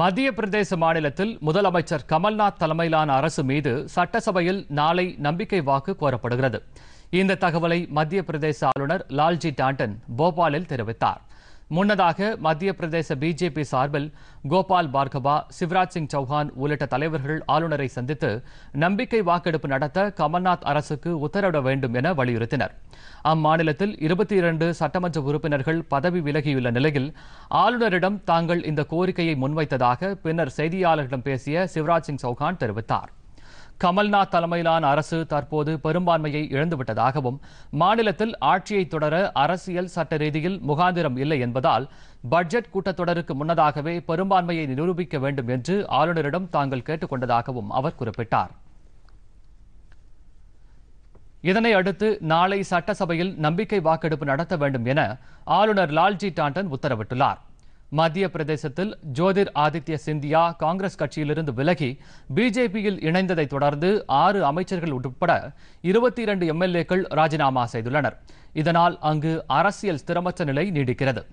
மத்திய பிரதேச மாநிலத்தில் முதலமைச்சர் கமல்நாத் தலைமையிலான அரசு மீது சட்டசபையில் நாளை நம்பிக்கை வாக்கு கோரப்படுகிறது இந்த தகவலை மத்திய பிரதேச ஆளுநர் லால்ஜி டாண்டன் போபாலில் தெரிவித்தார் முன்னதாக மத்திய பிரதேச பிஜேபி சார்பில் கோபால் பார்கவா சிவராஜ் சிங் சௌஹான் உள்ளிட்ட தலைவர்கள் ஆளுநரை சந்தித்து நம்பிக்கை வாக்கெடுப்பு நடத்த கமல்நாத் அரசுக்கு உத்தரவிட வேண்டும் என வலியுறுத்தினர் அம்மாநிலத்தில் இருபத்தி இரண்டு சட்டமன்ற உறுப்பினர்கள் பதவி விலகியுள்ள நிலையில் ஆளுநரிடம் தாங்கள் இந்த கோரிக்கையை முன்வைத்ததாக பின்னர் செய்தியாளர்களிடம் பேசிய சிவராஜ் சிங் சௌஹான் தெரிவித்தார் கமல்நாத் தலைமையிலான அரசு தற்போது பெரும்பான்மையை இழந்துவிட்டதாகவும் மாநிலத்தில் ஆட்சியை தொடர அரசியல் சட்ட ரீதியில் முகாந்திரம் இல்லை என்பதால் பட்ஜெட் கூட்டத்தொடருக்கு முன்னதாகவே பெரும்பான்மையை நிரூபிக்க வேண்டும் என்று ஆளுநரிடம் தாங்கள் கேட்டுக் கொண்டதாகவும் அவர் குறிப்பிட்டார் இதனை அடுத்து நாளை சட்டசபையில் நம்பிக்கை வாக்கெடுப்பு நடத்த வேண்டும் என ஆளுநர் லால்ஜி டாண்டன் உத்தரவிட்டுள்ளார் மத்திய பிரதேசத்தில் ஜோதிர் ஆதித்ய சிந்தியா காங்கிரஸ் கட்சியிலிருந்து விலகி பிஜேபியில் இணைந்ததை தொடர்ந்து ஆறு அமைச்சர்கள் உட்பட இருபத்தி இரண்டு எம்எல்ஏக்கள் ராஜினாமா செய்துள்ளனர் இதனால் அங்கு அரசியல் ஸ்திரமற்ற நிலை நீடிக்கிறது